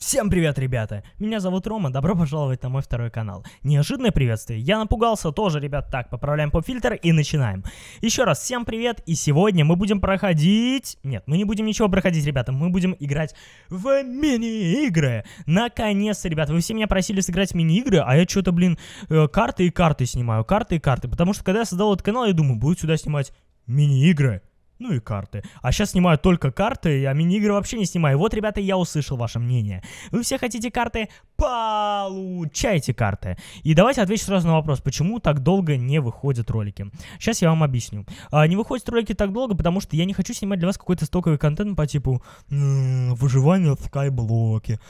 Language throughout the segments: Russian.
Всем привет, ребята! Меня зовут Рома, добро пожаловать на мой второй канал. Неожиданное приветствие, я напугался тоже, ребят. Так, поправляем поп-фильтр и начинаем. Еще раз, всем привет, и сегодня мы будем проходить... Нет, мы не будем ничего проходить, ребята, мы будем играть в мини-игры. Наконец-то, ребят, вы все меня просили сыграть мини-игры, а я что-то, блин, э, карты и карты снимаю, карты и карты. Потому что, когда я создал этот канал, я думаю, будет сюда снимать мини-игры ну и карты. А сейчас снимаю только карты, а мини-игры вообще не снимаю. Вот, ребята, я услышал ваше мнение. Вы все хотите карты? получайте карты. И давайте отвечу сразу на вопрос, почему так долго не выходят ролики. Сейчас я вам объясню. А, не выходят ролики так долго, потому что я не хочу снимать для вас какой-то стоковый контент по типу м-м, выживание в скайблоке,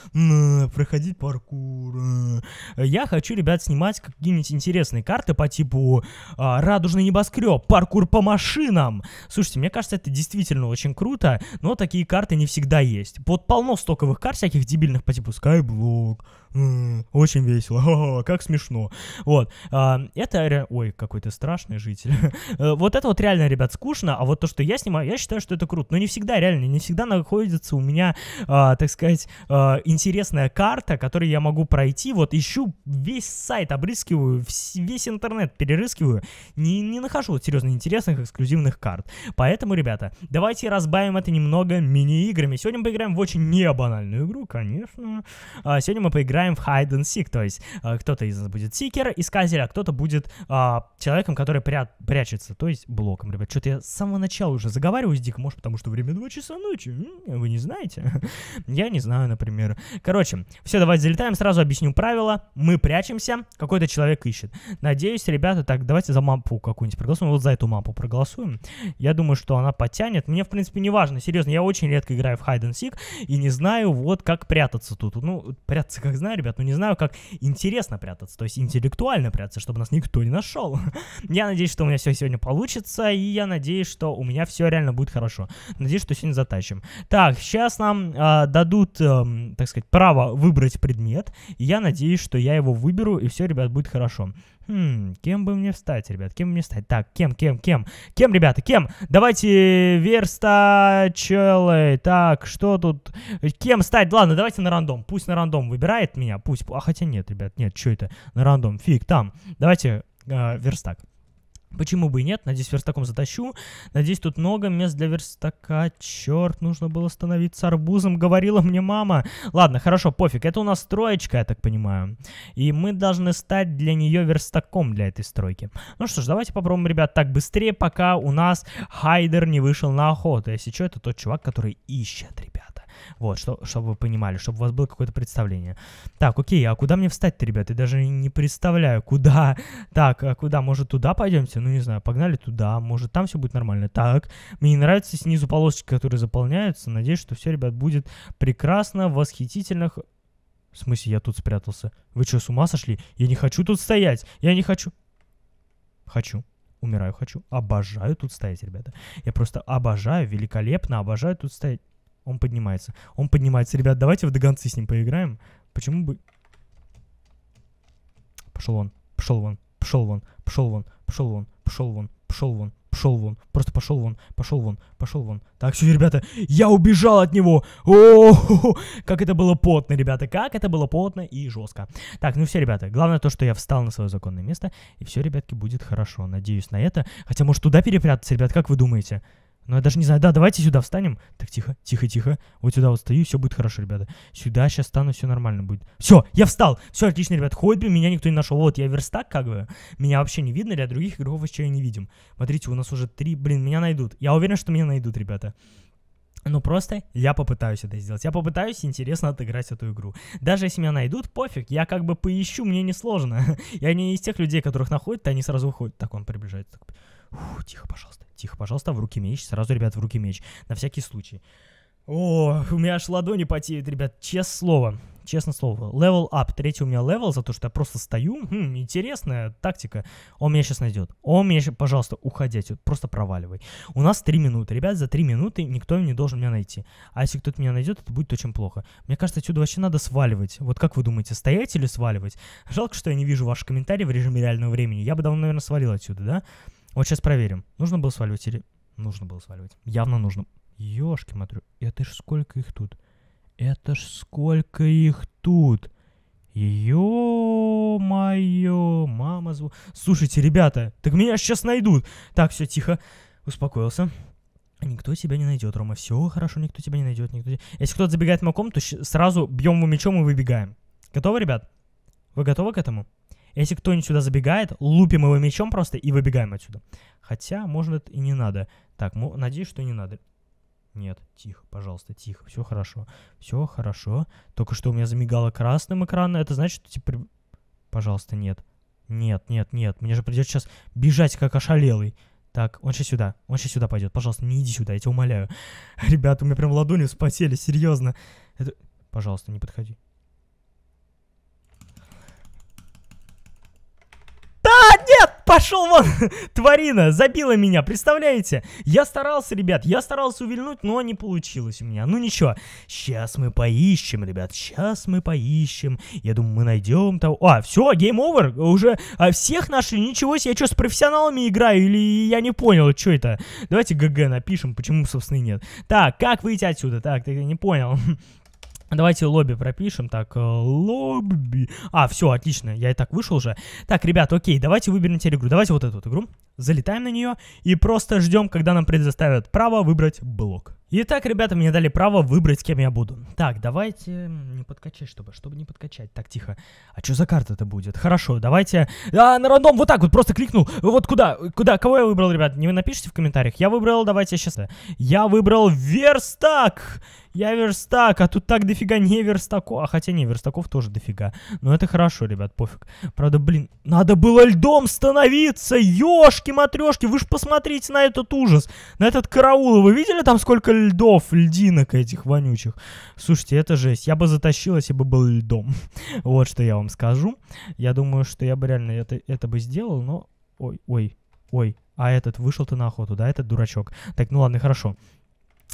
проходить паркур. Я хочу, ребят, снимать какие-нибудь интересные карты по типу «А, радужный небоскреб, паркур по машинам. Слушайте, мне кажется, это действительно очень круто, но такие карты не всегда есть. Под полно стоковых карт всяких дебильных по типу скайблок, очень весело, О, как смешно. Вот. А, это, ой, какой то страшный житель. Э, вот это вот реально, ребят, скучно, а вот то, что я снимаю, я считаю, что это круто. Но не всегда, реально, не всегда находится у меня, а, так сказать, а, интересная карта, которую я могу пройти. Вот ищу весь сайт, обрыскиваю, весь интернет перерыскиваю. Не, не нахожу, вот, серьезно, интересных эксклюзивных карт. Поэтому, ребята, давайте разбавим это немного мини-играми. Сегодня мы поиграем в очень небанальную игру, конечно. А, сегодня мы поиграем играем в hide and seek, то есть э, кто-то из нас будет сикер, искатель, а кто-то будет э, человеком, который пря прячется, то есть блоком, ребят. Что-то я с самого начала уже заговариваюсь дик, может, потому что время 2 часа ночи, вы не знаете? я не знаю, например. Короче, все, давайте залетаем, сразу объясню правила. Мы прячемся, какой-то человек ищет. Надеюсь, ребята, так, давайте за мапу какую-нибудь проголосуем, вот за эту мапу проголосуем. Я думаю, что она потянет. Мне, в принципе, не важно, серьезно, я очень редко играю в hide and seek и не знаю, вот как прятаться тут. Ну, прятаться как знаю, знаю, ребят, но не знаю, как интересно прятаться, то есть интеллектуально прятаться, чтобы нас никто не нашел. Я надеюсь, что у меня все сегодня получится, и я надеюсь, что у меня все реально будет хорошо. Надеюсь, что сегодня затащим. Так, сейчас нам э, дадут, э, так сказать, право выбрать предмет. И я надеюсь, что я его выберу, и все, ребят, будет хорошо. Хм, кем бы мне встать, ребят? Кем мне встать? Так, кем, кем, кем? Кем, ребята, кем? Давайте верстачелы. Так, что тут? Кем стать? Ладно, давайте на рандом. Пусть на рандом выбирает меня, пусть... А хотя нет, ребят, нет, что это? На рандом, фиг, там. Давайте э, верстак. Почему бы и нет? Надеюсь, верстаком затащу. Надеюсь, тут много мест для верстака. Черт, нужно было становиться арбузом, говорила мне мама. Ладно, хорошо, пофиг. Это у нас троечка, я так понимаю. И мы должны стать для нее верстаком для этой стройки. Ну что ж, давайте попробуем, ребят, так быстрее, пока у нас Хайдер не вышел на охоту. Если что, это тот чувак, который ищет, ребят. Вот, что, чтобы вы понимали, чтобы у вас было какое-то представление. Так, окей, а куда мне встать-то, ребят? Я даже не представляю, куда. Так, а куда? Может, туда пойдемте? Ну, не знаю, погнали туда. Может, там все будет нормально. Так, мне не нравится снизу полосочки, которые заполняются. Надеюсь, что все, ребят, будет прекрасно, восхитительно, в смысле, я тут спрятался? Вы что, с ума сошли? Я не хочу тут стоять! Я не хочу! Хочу. Умираю хочу. Обожаю тут стоять, ребята. Я просто обожаю, великолепно обожаю тут стоять. Он поднимается. Он поднимается. Ребят, давайте в догонцы с ним поиграем. Почему бы... Пошел вон. Пошел вон. Пошел вон. Пошел вон. Пошел вон. Пошел вон. Пошел вон. Пошел вон. Просто пошел вон. Пошел вон. Пошел вон. Так, все, ребята, я убежал от него. О, как это было потно, ребята. Как это было потно и жестко. Так, ну все, ребята. Главное то, что я встал на свое законное место. И все, ребятки, будет хорошо. Надеюсь на это. Хотя, может, туда перепрятаться, ребят, как вы думаете? Но я даже не знаю. Да, давайте сюда встанем. Так, тихо, тихо, тихо. Вот сюда вот стою, все будет хорошо, ребята. Сюда сейчас стану, все нормально будет. Все, я встал. Все отлично, ребят. Хоть меня никто не нашел. Вот, я верстак, как бы. Меня вообще не видно, для других игроков вообще не видим. Смотрите, у нас уже три. Блин, меня найдут. Я уверен, что меня найдут, ребята. Ну просто я попытаюсь это сделать. Я попытаюсь интересно отыграть эту игру. Даже если меня найдут, пофиг, я как бы поищу, мне не сложно. Я не из тех людей, которых находят, они сразу уходят. Так он приближается. Фу, тихо, пожалуйста, тихо, пожалуйста, в руки меч, сразу, ребят, в руки меч, на всякий случай. О, у меня аж ладони потеют, ребят, честное слово. Честное слово. Левел ап. Третий у меня левел за то, что я просто стою. Хм, интересная тактика. Он меня сейчас найдет. Он меня сейчас... Пожалуйста, уходи отсюда. Просто проваливай. У нас три минуты. Ребят, за три минуты никто не должен меня найти. А если кто-то меня найдет, это будет очень плохо. Мне кажется, отсюда вообще надо сваливать. Вот как вы думаете, стоять или сваливать? Жалко, что я не вижу ваши комментарии в режиме реального времени. Я бы давно, наверное, свалил отсюда, да? Вот сейчас проверим. Нужно было сваливать или... Нужно было сваливать. Явно нужно. Ёшки, смотрю. Это ж сколько их тут. Это ж сколько их тут. Ё-моё, мама зву... Слушайте, ребята, так меня сейчас найдут. Так, все тихо. Успокоился. Никто тебя не найдет, Рома. Все хорошо, никто тебя не найдет. Никто... Если кто-то забегает в мою комнату, сразу бьем его мечом и выбегаем. Готовы, ребят? Вы готовы к этому? Если кто-нибудь сюда забегает, лупим его мечом просто и выбегаем отсюда. Хотя, может, и не надо. Так, надеюсь, что не надо. Нет, тихо, пожалуйста, тихо. Все хорошо. Все хорошо. Только что у меня замигало красным экран. Это значит, что типа... Пожалуйста, нет. Нет, нет, нет. Мне же придется сейчас бежать, как ошалелый. Так, он сейчас сюда. Он сейчас сюда пойдет. Пожалуйста, не иди сюда, я тебя умоляю. Ребята, у меня прям ладони вспотели, серьезно. Это... Пожалуйста, не подходи. пошел вон, тварина, забила меня, представляете? Я старался, ребят, я старался увильнуть, но не получилось у меня. Ну ничего, сейчас мы поищем, ребят, сейчас мы поищем. Я думаю, мы найдем того... А, все, гейм овер, уже а, всех нашли, ничего себе, я что, с профессионалами играю или я не понял, что это? Давайте ГГ напишем, почему, собственно, и нет. Так, как выйти отсюда? Так, ты не понял. Давайте лобби пропишем. Так, э, лобби. А, все, отлично. Я и так вышел уже. Так, ребят, окей, давайте выберем теперь игру. Давайте вот эту вот игру залетаем на нее и просто ждем, когда нам предоставят право выбрать блок. Итак, ребята, мне дали право выбрать, с кем я буду. Так, давайте... Не подкачать, чтобы... Чтобы не подкачать. Так, тихо. А что за карта это будет? Хорошо, давайте... А, на рандом вот так вот просто кликнул. Вот куда? Куда? Кого я выбрал, ребят? Не вы напишите в комментариях. Я выбрал... Давайте сейчас... Я выбрал верстак! Я верстак, а тут так дофига не верстаков. А хотя не, верстаков тоже дофига. Но это хорошо, ребят, пофиг. Правда, блин, надо было льдом становиться, ёшки! елки-матрешки, вы же посмотрите на этот ужас, на этот караул. Вы видели там сколько льдов, льдинок этих вонючих? Слушайте, это жесть. Я бы затащил, если бы был льдом. вот что я вам скажу. Я думаю, что я бы реально это, это бы сделал, но... Ой, ой, ой. А этот вышел-то на охоту, да, этот дурачок. Так, ну ладно, хорошо.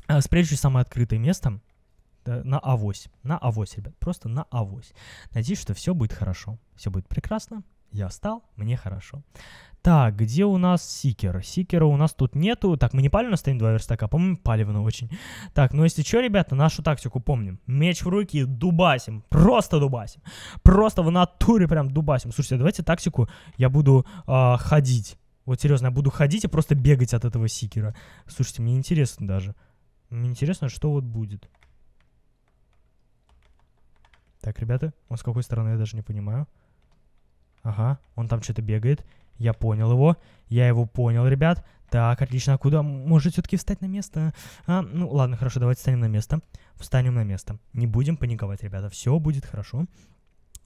А, Спрячу самое открытое место на авось. На авось, ребят. Просто на авось. Надеюсь, что все будет хорошо. Все будет прекрасно. Я встал, мне хорошо. Так, где у нас сикер? Сикера у нас тут нету. Так, мы не палевно стоим два верстака, по-моему, палевно очень. Так, ну если что, ребята, нашу тактику помним. Меч в руки, дубасим, просто дубасим. Просто в натуре прям дубасим. Слушайте, а давайте тактику я буду э, ходить. Вот серьезно, я буду ходить и просто бегать от этого сикера. Слушайте, мне интересно даже. Мне интересно, что вот будет. Так, ребята, он с какой стороны, я даже не понимаю. Ага, он там что-то бегает. Я понял его. Я его понял, ребят. Так, отлично. А куда? Может, все-таки встать на место? А, ну, ладно, хорошо, давайте встанем на место. Встанем на место. Не будем паниковать, ребята. Все будет хорошо.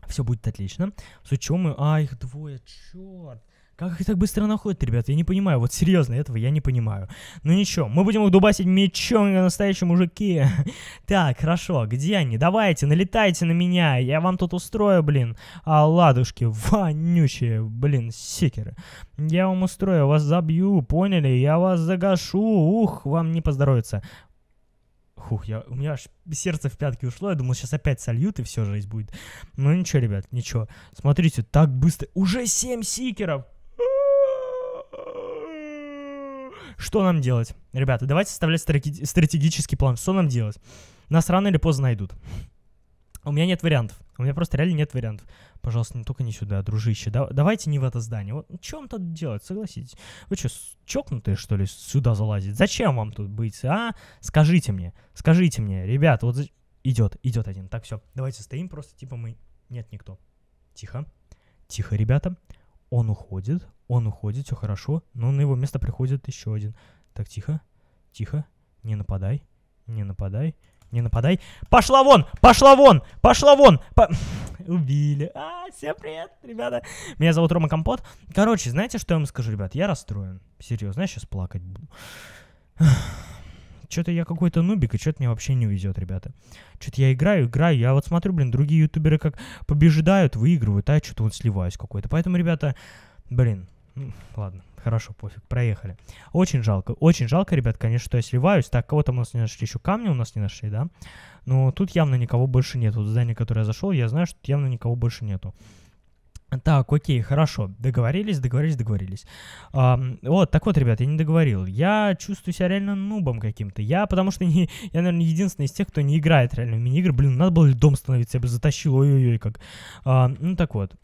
Все будет отлично. С учем мы... А, их двое, черт. Как их так быстро находят, ребят? Я не понимаю. Вот серьезно, этого я не понимаю. Ну ничего, мы будем их дубасить мечом, настоящие мужики. так, хорошо, где они? Давайте, налетайте на меня. Я вам тут устрою, блин, а, ладушки вонючие, блин, секеры. Я вам устрою, вас забью, поняли? Я вас загашу, ух, вам не поздоровится. Хух, я, у меня аж сердце в пятки ушло. Я думал, сейчас опять сольют, и все, жизнь будет. Ну ничего, ребят, ничего. Смотрите, так быстро. Уже 7 сикеров! Что нам делать? Ребята, давайте составлять стратегический план. Что нам делать? Нас рано или поздно найдут. У меня нет вариантов. У меня просто реально нет вариантов. Пожалуйста, не только не сюда, дружище. Да, давайте не в это здание. Вот что вам тут делать, согласитесь? Вы что, чокнутые, что ли, сюда залазить? Зачем вам тут быть, а? Скажите мне, скажите мне, ребята, вот идет, идет один. Так, все, давайте стоим просто, типа мы... Нет, никто. Тихо, тихо, ребята. Он уходит, он уходит, все хорошо, но на его место приходит еще один. Так, тихо, тихо, не нападай, не нападай, не нападай. Пошла вон! Пошла вон! Пошла вон! По... Убили. А, всем привет, ребята. Меня зовут Рома Компот. Короче, знаете, что я вам скажу, ребят? Я расстроен. Серьезно, я сейчас плакать буду. Что-то я какой-то нубик, и что-то мне вообще не везет, ребята. Что-то я играю, играю, я вот смотрю, блин, другие ютуберы как побеждают, выигрывают, а я что-то вот сливаюсь какой-то. Поэтому, ребята, блин, Ладно, хорошо, пофиг, проехали. Очень жалко, очень жалко, ребят, конечно, что я сливаюсь. Так, кого там у нас не нашли? Еще камни у нас не нашли, да? Но тут явно никого больше нет. Вот здание, которое я зашел, я знаю, что тут явно никого больше нету. Так, окей, хорошо, договорились, договорились, договорились. А, вот, так вот, ребят, я не договорил. Я чувствую себя реально нубом каким-то. Я, потому что не, я, наверное, единственный из тех, кто не играет реально в мини-игры. Блин, надо было дом становиться, я бы затащил, ой-ой-ой, как. А, ну так вот,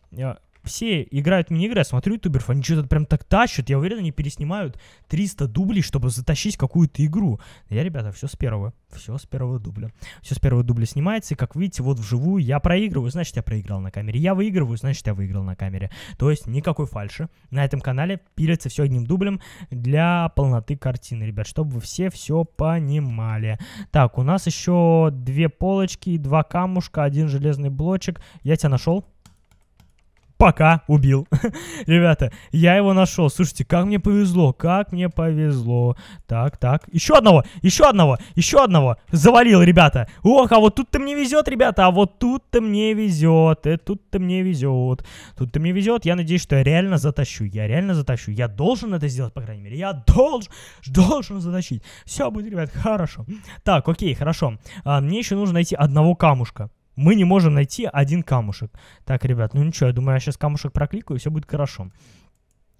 все играют в мини-игры, я смотрю ютуберов, они что-то прям так тащат, я уверен, они переснимают 300 дублей, чтобы затащить какую-то игру. Я, ребята, все с первого, все с первого дубля. Все с первого дубля снимается, и, как видите, вот вживую я проигрываю, значит, я проиграл на камере. Я выигрываю, значит, я выиграл на камере. То есть никакой фальши. На этом канале пилится все одним дублем для полноты картины, ребят, чтобы вы все все понимали. Так, у нас еще две полочки, два камушка, один железный блочек. Я тебя нашел пока, убил. Ребята, я его нашел. Слушайте, как мне повезло, как мне повезло. Так, так, еще одного, еще одного, еще одного. Завалил, ребята. Ох, а вот тут-то мне везет, ребята, а вот тут-то мне везет, и э, тут-то мне везет. Тут-то мне везет, я надеюсь, что я реально затащу, я реально затащу. Я должен это сделать, по крайней мере, я должен, должен затащить. Все будет, ребят, хорошо. Так, окей, хорошо. А, мне еще нужно найти одного камушка. Мы не можем найти один камушек. Так, ребят, ну ничего, я думаю, я сейчас камушек прокликаю, и все будет хорошо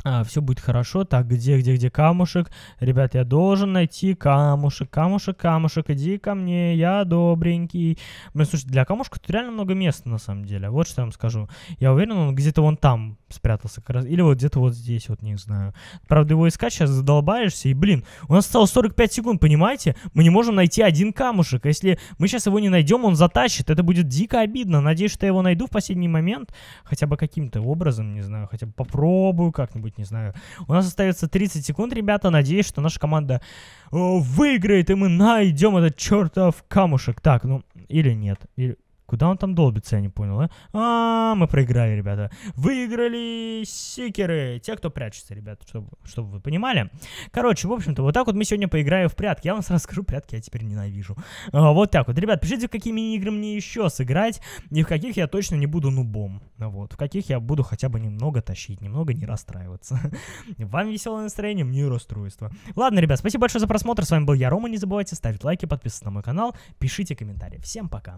а, все будет хорошо. Так, где, где, где камушек? Ребят, я должен найти камушек, камушек, камушек, иди ко мне, я добренький. Блин, слушай, для камушка тут реально много места, на самом деле. Вот что я вам скажу. Я уверен, он где-то вон там спрятался как раз. Или вот где-то вот здесь, вот не знаю. Правда, его искать сейчас задолбаешься, и, блин, у нас осталось 45 секунд, понимаете? Мы не можем найти один камушек. А если мы сейчас его не найдем, он затащит. Это будет дико обидно. Надеюсь, что я его найду в последний момент. Хотя бы каким-то образом, не знаю, хотя бы попробую как-нибудь не знаю. У нас остается 30 секунд, ребята. Надеюсь, что наша команда э, выиграет, и мы найдем этот чертов камушек. Так, ну, или нет. Или... Куда он там долбится, я не понял, а? А, мы проиграли, ребята. Выиграли сикеры. Те, кто прячется, ребята, чтобы, чтобы вы понимали. Короче, в общем-то, вот так вот мы сегодня поиграем в прятки. Я вам сразу скажу, прятки я теперь ненавижу. А, вот так вот. Ребят, пишите, в какие мини-игры мне еще сыграть, и в каких я точно не буду нубом. Ну вот. В каких я буду хотя бы немного тащить, немного не расстраиваться. Вам веселое настроение, мне расстройство. Ладно, ребят, спасибо большое за просмотр. С вами был я, Рома. Не забывайте ставить лайки, подписываться на мой канал, пишите комментарии. Всем пока.